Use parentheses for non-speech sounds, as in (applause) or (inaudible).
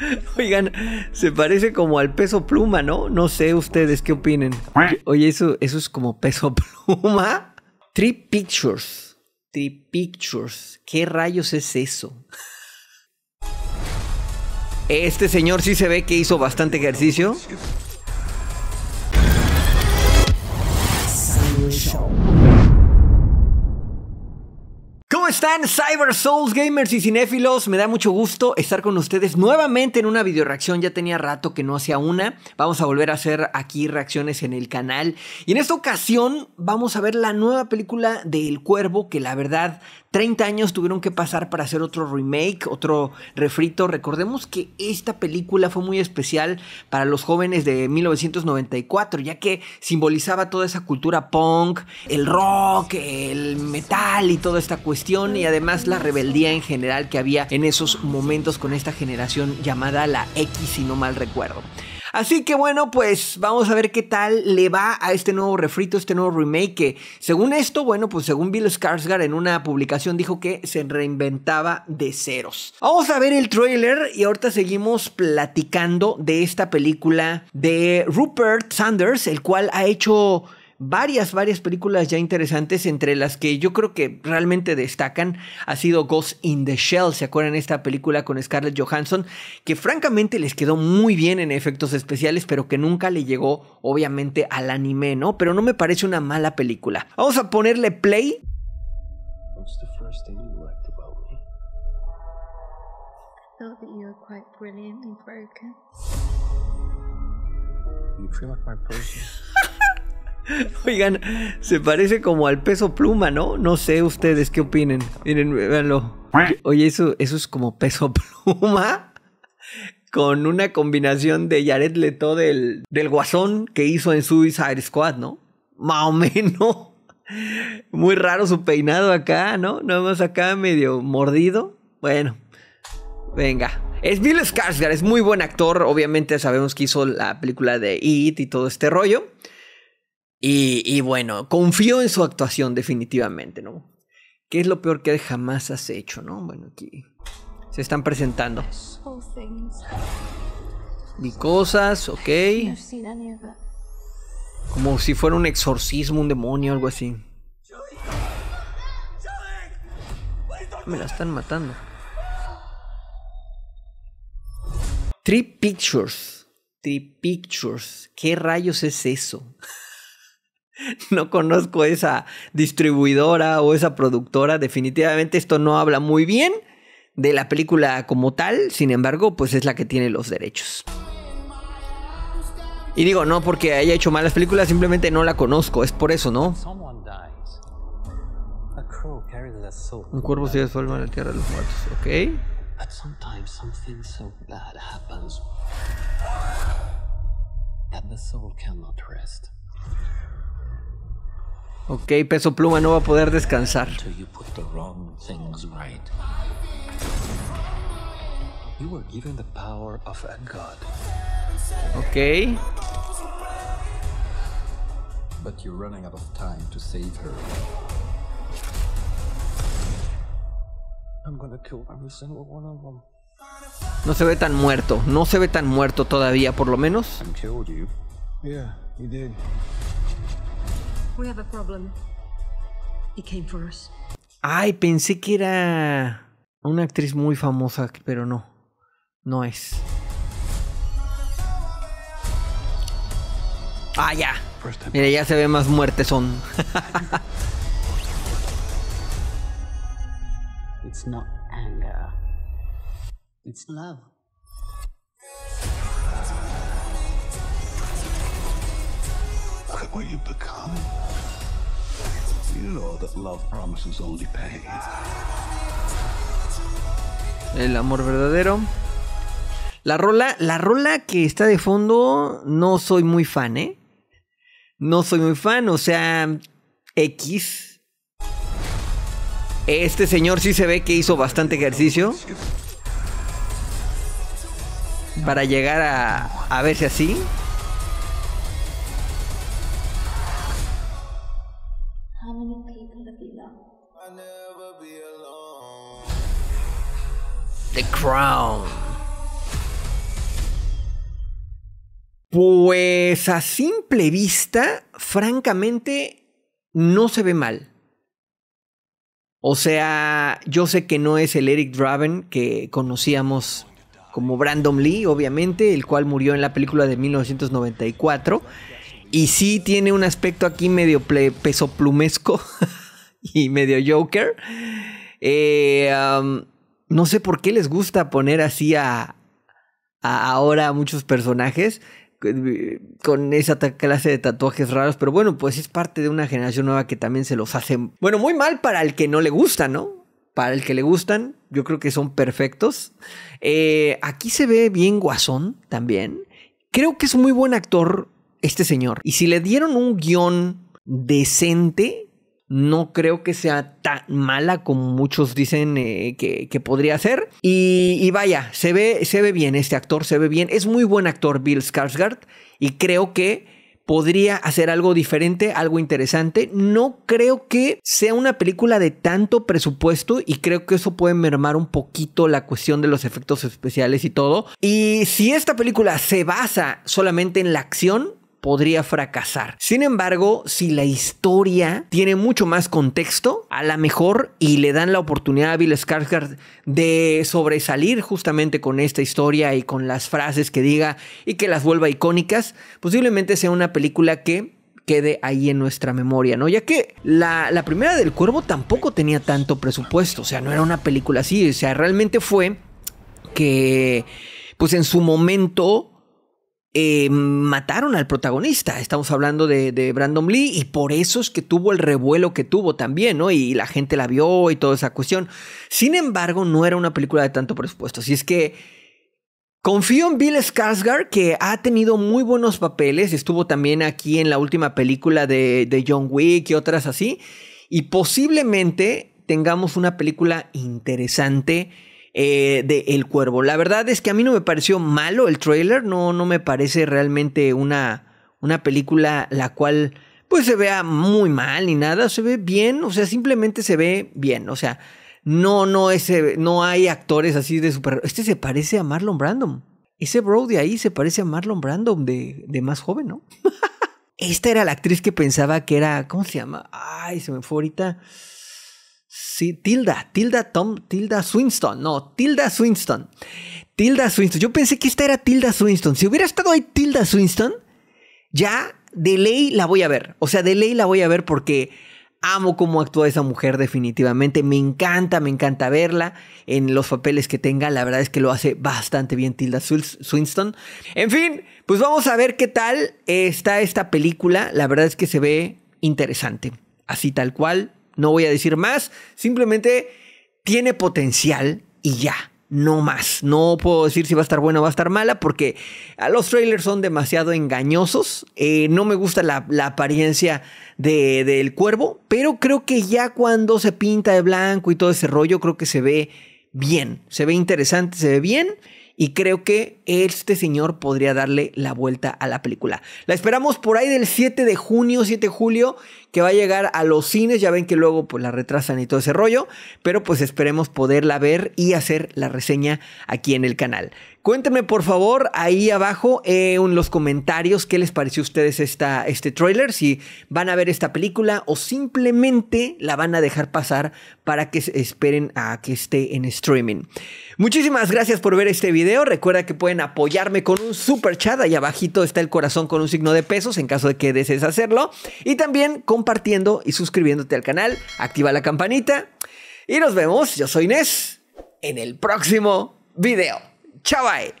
(laughs) Oigan, se parece como al peso pluma, ¿no? No sé ustedes qué opinen. Oye, eso, eso es como peso (laughs) pluma. Three Pictures. Three Pictures. ¿Qué rayos es eso? Este señor sí se ve que hizo bastante ejercicio están Cyber Souls gamers y cinéfilos? Me da mucho gusto estar con ustedes nuevamente en una video reacción. Ya tenía rato que no hacía una. Vamos a volver a hacer aquí reacciones en el canal. Y en esta ocasión vamos a ver la nueva película de El Cuervo que la verdad 30 años tuvieron que pasar para hacer otro remake, otro refrito. Recordemos que esta película fue muy especial para los jóvenes de 1994, ya que simbolizaba toda esa cultura punk, el rock, el metal y toda esta cuestión, y además la rebeldía en general que había en esos momentos con esta generación llamada la X, si no mal recuerdo. Así que bueno, pues vamos a ver qué tal le va a este nuevo refrito, este nuevo remake. Que según esto, bueno, pues según Bill Skarsgård en una publicación dijo que se reinventaba de ceros. Vamos a ver el trailer y ahorita seguimos platicando de esta película de Rupert Sanders, el cual ha hecho varias, varias películas ya interesantes, entre las que yo creo que realmente destacan ha sido Ghost in the Shell, ¿se acuerdan esta película con Scarlett Johansson? Que francamente les quedó muy bien en efectos especiales, pero que nunca le llegó obviamente al anime, ¿no? Pero no me parece una mala película. Vamos a ponerle play. you were quite broken. You my person. (laughs) (laughs) Oigan, se parece como al peso pluma, ¿no? No sé ustedes qué opinen. Miren, véanlo. Oye, eso, eso es como peso (laughs) pluma. Con una combinación de Jared Leto del, del guasón que hizo en Suicide Squad, ¿no? Más o menos. (laughs) Muy raro su peinado acá, ¿no? Nada más acá medio mordido. Bueno, venga. Es Bill Skarsgård, es muy buen actor. Obviamente sabemos que hizo la película de It y todo este rollo. Y, bueno, confío en su actuación definitivamente, ¿no? ¿Qué es lo peor que jamás has hecho, no? Bueno, aquí se están presentando. Ni cosas, ok. Como si fuera un exorcismo, un demonio, algo así. Ah, me la están matando. Three Pictures. Three Pictures. ¿Qué rayos es eso? (laughs) no conozco esa distribuidora o esa productora. Definitivamente esto no habla muy bien de la película como tal, sin embargo, pues es la que tiene los derechos. Y digo, no porque haya hecho malas películas, simplemente no la conozco, es por eso, ¿no? Un cuerpo se en la tierra de los muertos, ¿ok? Ok, Peso Pluma no va a poder descansar. Ok. But you're running out of time to save her. I'm gonna kill every single one of them. No se ve tan muerto, no se ve tan muerto todavía, por lo menos. I'm killed you. Yeah, you did. We have a problem. He came for us. Ay, pensé que era una actriz muy famosa, pero no. No es. Ah, ya. Mira, ya se ve más muerte son. (laughs) It's not anger. It's love. Look at what you've become. El amor verdadero. La rola, la rola que está de fondo, no soy muy fan, ¿eh? No soy muy fan, o sea, X. Este señor sí se ve que hizo bastante ejercicio para llegar a, a verse así. The Crown. Pues a simple vista, francamente, no se ve mal. O sea, yo sé que no es el Eric Draven que conocíamos como Brandon Lee, obviamente, el cual murió en la película de 1994. Y sí tiene un aspecto aquí medio peso plumesco (laughs) y medio Joker. Eh, no sé por qué les gusta poner así a, ahora a muchos personajes con esa clase de tatuajes raros, pero bueno, pues es parte de una generación nueva que también se los hace... bueno, muy mal para el que no le gusta, ¿no? Para el que le gustan, yo creo que son perfectos. Eh, aquí se ve bien Guasón también. Creo que es un muy buen actor este señor. Y si le dieron un guión decente, no creo que sea tan mala como muchos dicen eh, que, podría ser. Y, vaya, se ve, se ve bien este actor, se ve bien. Es muy buen actor Bill Skarsgård y creo que podría hacer algo diferente, algo interesante. No creo que sea una película de tanto presupuesto y creo que eso puede mermar un poquito la cuestión de los efectos especiales y todo. Y si esta película se basa solamente en la acción, podría fracasar. Sin embargo, si la historia tiene mucho más contexto, a lo mejor y le dan la oportunidad a Bill Skarsgård de sobresalir justamente con esta historia y con las frases que diga y que las vuelva icónicas, posiblemente sea una película que quede ahí en nuestra memoria, ¿no? Ya que la, la, primera del cuervo tampoco tenía tanto presupuesto, o sea, no era una película así, o sea, realmente fue que, pues en su momento eh, mataron al protagonista. Estamos hablando de, Brandon Lee y por eso es que tuvo el revuelo que tuvo también, ¿no? Y la gente la vio y toda esa cuestión. Sin embargo, no era una película de tanto presupuesto. Así es que confío en Bill Skarsgård, que ha tenido muy buenos papeles. Estuvo también aquí en la última película de, de John Wick y otras así. Y posiblemente tengamos una película interesante eh, de El Cuervo. La verdad es que a mí no me pareció malo el trailer, no, no me parece realmente una, una película la cual pues se vea muy mal ni nada, se ve bien, o sea, simplemente se ve bien, o sea, no, no, ese, eh, no hay actores así de super... Este se parece a Marlon Brando. Ese bro de ahí se parece a Marlon Brando de, de más joven, ¿no? (laughs) Esta era la actriz que pensaba que era, ¿cómo se llama? Ay, se me fue ahorita. Sí, Tilda, Tilda Tom, Tilda Swinston, no, Tilda Swinston. Tilda Swinston. Yo pensé que esta era Tilda Swinston. Si hubiera estado ahí Tilda Swinston, ya de ley la voy a ver. O sea, de ley la voy a ver porque amo cómo actúa esa mujer definitivamente. Me encanta, me encanta verla en los papeles que tenga. La verdad es que lo hace bastante bien Tilda Swinston. En fin, pues vamos a ver qué tal está esta película. La verdad es que se ve interesante. Así tal cual, no voy a decir más, simplemente tiene potencial y ya. No más, no puedo decir si va a estar buena o va a estar mala porque los trailers son demasiado engañosos. Eh, no me gusta la, apariencia del cuervo, pero creo que ya cuando se pinta de blanco y todo ese rollo, creo que se ve bien, se ve interesante, se ve bien. Y creo que este señor podría darle la vuelta a la película. La esperamos por ahí del 7 de junio, 7 de julio, que va a llegar a los cines. Ya ven que luego pues, la retrasan y todo ese rollo, pero pues esperemos poderla ver y hacer la reseña aquí en el canal. Cuéntenme por favor ahí abajo eh, en los comentarios qué les pareció a ustedes esta, este trailer, si van a ver esta película o simplemente la van a dejar pasar para que esperen a que esté en streaming. Muchísimas gracias por ver este video. Recuerda que pueden apoyarme con un super chat. Ahí abajito está el corazón con un signo de pesos en caso de que desees hacerlo. Y también con compartiendo y suscribiéndote al canal. Activa la campanita. Y nos vemos, yo soy Inés, en el próximo video. Chao, bye.